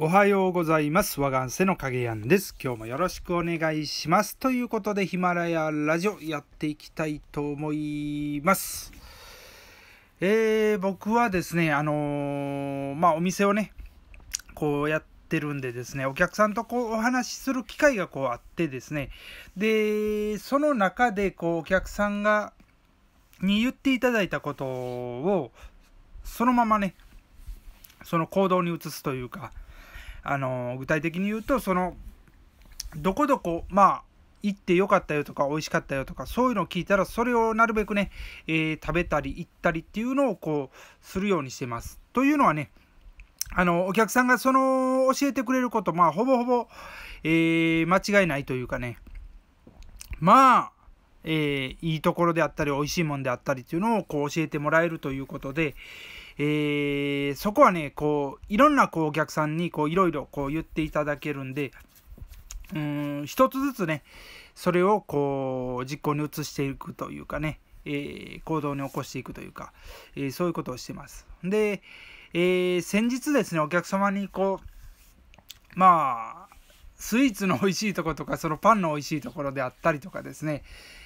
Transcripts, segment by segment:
おはようございます。我がんせの影やんです。今日もよろしくお願いします。ということで、ヒマラヤラジオやっていきたいと思います。えー、僕はですね、あのー、まあ、お店をね、こうやってるんでですね、お客さんとこうお話しする機会がこうあってですね、で、その中で、こう、お客さんが、に言っていただいたことを、そのままね、その行動に移すというか、あの具体的に言うとそのどこどこまあ行ってよかったよとか美味しかったよとかそういうのを聞いたらそれをなるべくね、えー、食べたり行ったりっていうのをこうするようにしてます。というのはねあのお客さんがその教えてくれることまあほぼほぼ、えー、間違いないというかねまあえー、いいところであったり美味しいもんであったりっていうのをこう教えてもらえるということで、えー、そこはねこういろんなこうお客さんにこういろいろこう言っていただけるんでうん一つずつねそれをこう実行に移していくというかね、えー、行動に起こしていくというか、えー、そういうことをしてます。で、えー、先日ですねお客様にこうまあスイーツの美味しいとことかそのパンの美味しいところであったりとかですね、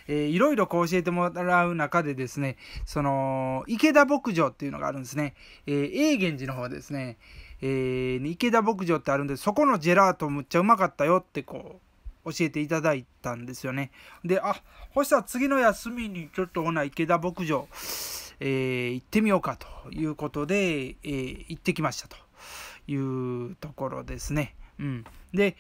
えいろいろこう教えてもらう中でですねその池田牧場っていうのがあるんですね、えー、永源寺の方ですね、えー、池田牧場ってあるんでそこのジェラートむっちゃうまかったよってこう教えていただいたんですよねであそしたら次の休みにちょっとほな池田牧場、えー、行ってみようかということで、えー、行ってきましたというところですね。うん。で、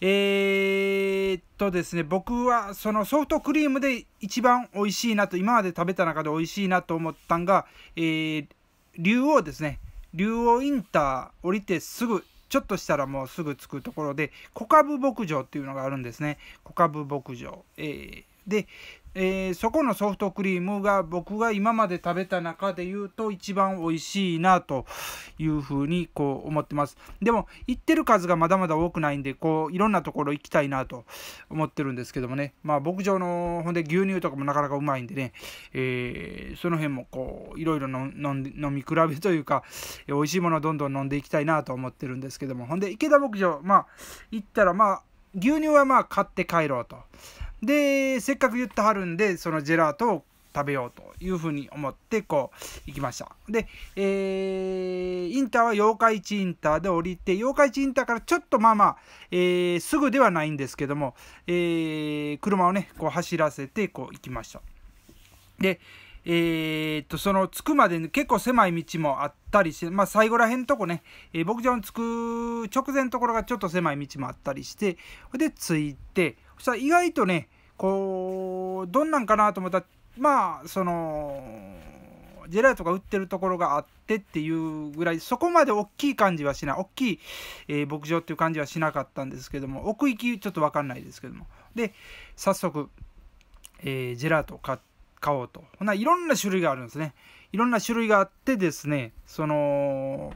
えー、っとですね、僕はそのソフトクリームで一番美味しいなと、今まで食べた中で美味しいなと思ったんが、えー、竜王ですね。竜王インター降りてすぐ、ちょっとしたらもうすぐ着くところで、小株牧場っていうのがあるんですね。小株牧場。えー、で、えー、そこのソフトクリームが僕が今まで食べた中で言うと一番美味しいなというふうにこう思ってます。でも行ってる数がまだまだ多くないんでこういろんなところ行きたいなと思ってるんですけどもねまあ牧場のほんで牛乳とかもなかなかうまいんでね、えー、その辺もこういろいろ飲み比べというか美味しいものをどんどん飲んでいきたいなと思ってるんですけどもほんで池田牧場まあ行ったらまあ牛乳はまあ買って帰ろうと。でせっかく言ってはるんでそのジェラートを食べようというふうに思ってこう行きましたで、えー、インターは八日市インターで降りて八日市インターからちょっとまあまあ、えー、すぐではないんですけども、えー、車をねこう走らせてこう行きましたでえー、っとその着くまで、ね、結構狭い道もあったりして、まあ、最後らへんとこね、えー、牧場に着く直前のところがちょっと狭い道もあったりしてで着いてさ意外とねこうどんなんかなと思ったらまあそのジェラートが売ってるところがあってっていうぐらいそこまで大きい感じはしない大きい、えー、牧場っていう感じはしなかったんですけども奥行きちょっと分かんないですけどもで早速、えー、ジェラートを買おうとほないろんな種類があるんですねいろんな種類があってですねその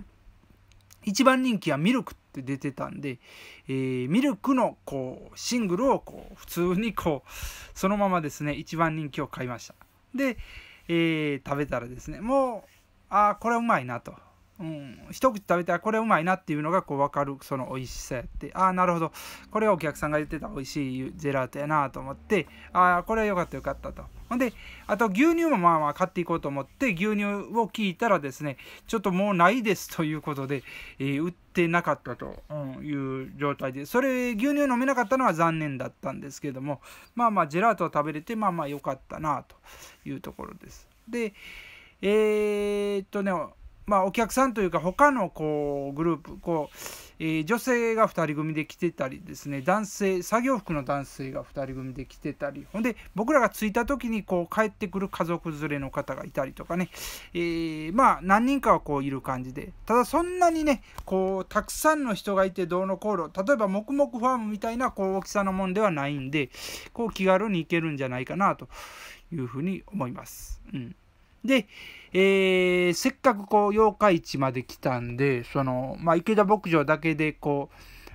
一番人気はミルクって出てたんで、えー、ミルクのこうシングルをこう普通にこうそのままですね一番人気を買いましたで、えー、食べたらですねもうあこれはうまいなとうん、一口食べたらこれうまいなっていうのがこう分かるその美味しさやってああなるほどこれお客さんが言ってた美味しいジェラートやなと思ってああこれはよかったよかったとほんであと牛乳もまあまあ買っていこうと思って牛乳を聞いたらですねちょっともうないですということで、えー、売ってなかったという状態でそれ牛乳飲めなかったのは残念だったんですけどもまあまあジェラートを食べれてまあまあよかったなというところですでえー、っとねまあ、お客さんというか他のこうグループこう、えー、女性が2人組で来てたりですね男性作業服の男性が2人組で来てたりほんで僕らが着いた時にこう帰ってくる家族連れの方がいたりとかね、えー、まあ何人かはこういる感じでただそんなにねこうたくさんの人がいてどうのこうの例えば黙々ファームみたいなこう大きさのもんではないんでこう気軽に行けるんじゃないかなというふうに思います。うんで、えー、せっかくこう八日市まで来たんでその、まあ、池田牧場だけでこ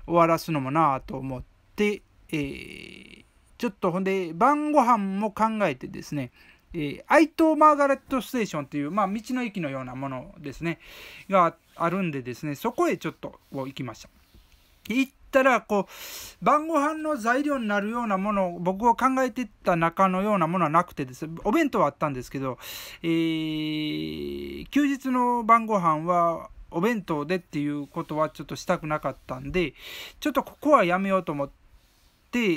う終わらすのもなあと思って、えー、ちょっとほんで晩ご飯も考えてですねえー、愛東マーガレットステーションという、まあ、道の駅のようなものですねがあるんでですねそこへちょっと行きました。行ったらこう晩ご飯の材料になるようなもの僕を考えてた中のようなものはなくてですお弁当はあったんですけど、えー、休日の晩ご飯はお弁当でっていうことはちょっとしたくなかったんでちょっとここはやめようと思って、え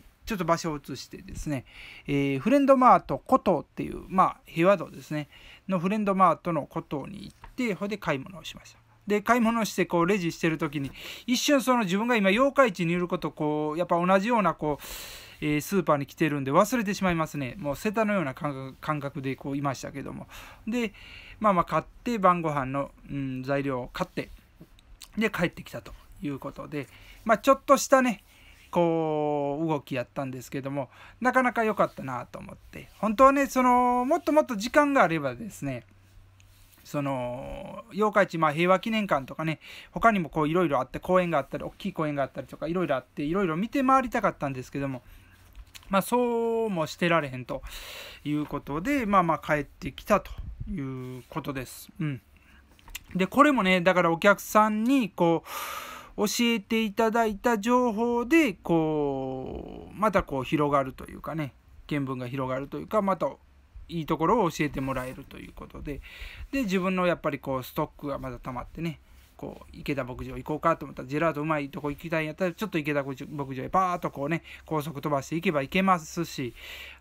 ー、ちょっと場所を移してですね、えー、フレンドマート古都っていうまあ平和道ですねのフレンドマートの古都に行ってほいで買い物をしました。で買い物してこうレジしてる時に一瞬その自分が今八日市にいることこうやっぱ同じようなこうえー、スーパーに来てるんで忘れてしまいますね。もう瀬田のような感覚でこういましたけども。で、まあまあ買って晩ご飯の、うん、材料を買って、で帰ってきたということで、まあちょっとしたね、こう動きやったんですけどもなかなか良かったなと思って本当はねそのもっともっと時間があればですねその八日市まあ平和記念館とかね他にもこういろいろあって公園があったり大きい公園があったりとかいろいろあっていろいろ見て回りたかったんですけどもまあそうもしてられへんということでまあまあ帰ってきたということです。うん、でこれもねだからお客さんにこう教えていただいた情報でこうまたこう広がるというかね見聞が広がるというかまたいいところを教えてもらえるということでで自分のやっぱりこうストックがまだ溜まってねこう池田牧場行こうかと思ったらジェラートうまいとこ行きたいんやったらちょっと池田牧場へパーッとこうね高速飛ばしていけば行けますし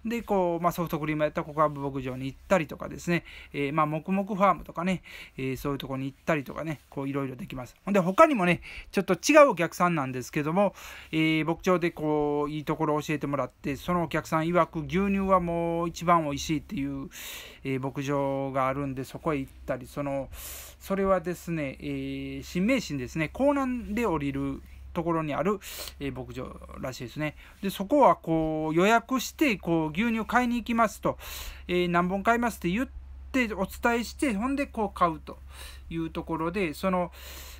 でこう、まあ、ソフトクリームやったらココアブ牧場に行ったりとかですね、えー、まあ黙々ファームとかね、えー、そういうとこに行ったりとかねこういろいろできます。ほんで他にもねちょっと違うお客さんなんですけども、えー、牧場でこういいところを教えてもらってそのお客さん曰く牛乳はもう一番おいしいっていう、えー、牧場があるんでそこへ行ったりそのそれはですね、えーー、新名神ですね港南で降りるところにある、えー、牧場らしいですね。で、そこはこう予約して、こう牛乳買いに行きますと、えー、何本買いますって言ってお伝えして、ほんでこう買うというところで、その、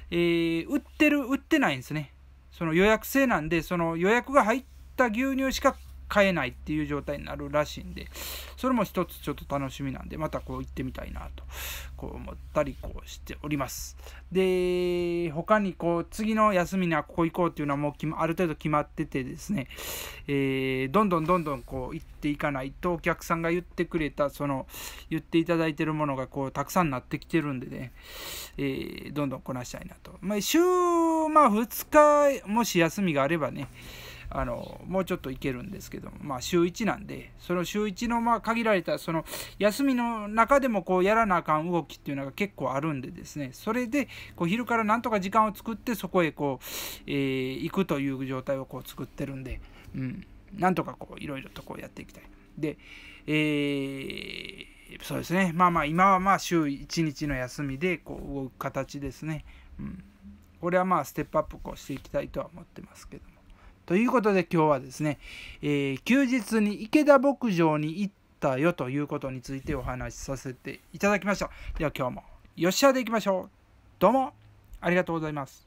えー、売ってる、売ってないんですね。その予約制なんで、その予約が入った牛乳しか買えないっていう状態になるらしいんで、それも一つちょっと楽しみなんで、またこう行ってみたいなと、こう思ったりこうしております。で、他にこう、次の休みにはここ行こうっていうのはもうある程度決まっててですね、えー、どんどんどんどんこう行っていかないと、お客さんが言ってくれた、その、言っていただいてるものがこう、たくさんなってきてるんでね、えー、どんどんこなしたいなと。まあ、週、まあ、2日、もし休みがあればね、あのもうちょっといけるんですけど、まあ、週1なんでその週1のまあ限られたその休みの中でもこうやらなあかん動きっていうのが結構あるんでですねそれでこう昼からなんとか時間を作ってそこへこう、えー、行くという状態をこう作ってるんで、うん、なんとかこういろいろとこうやっていきたい。で、えーそうですね。まあまあ、今はまあ週1日の休みでこう動く形ですね。うん、これはまあステップアップをしていきたいとは思ってますけど。ということで今日はですね、えー、休日に池田牧場に行ったよということについてお話しさせていただきました。では今日もよっしゃでいきましょう。どうもありがとうございます。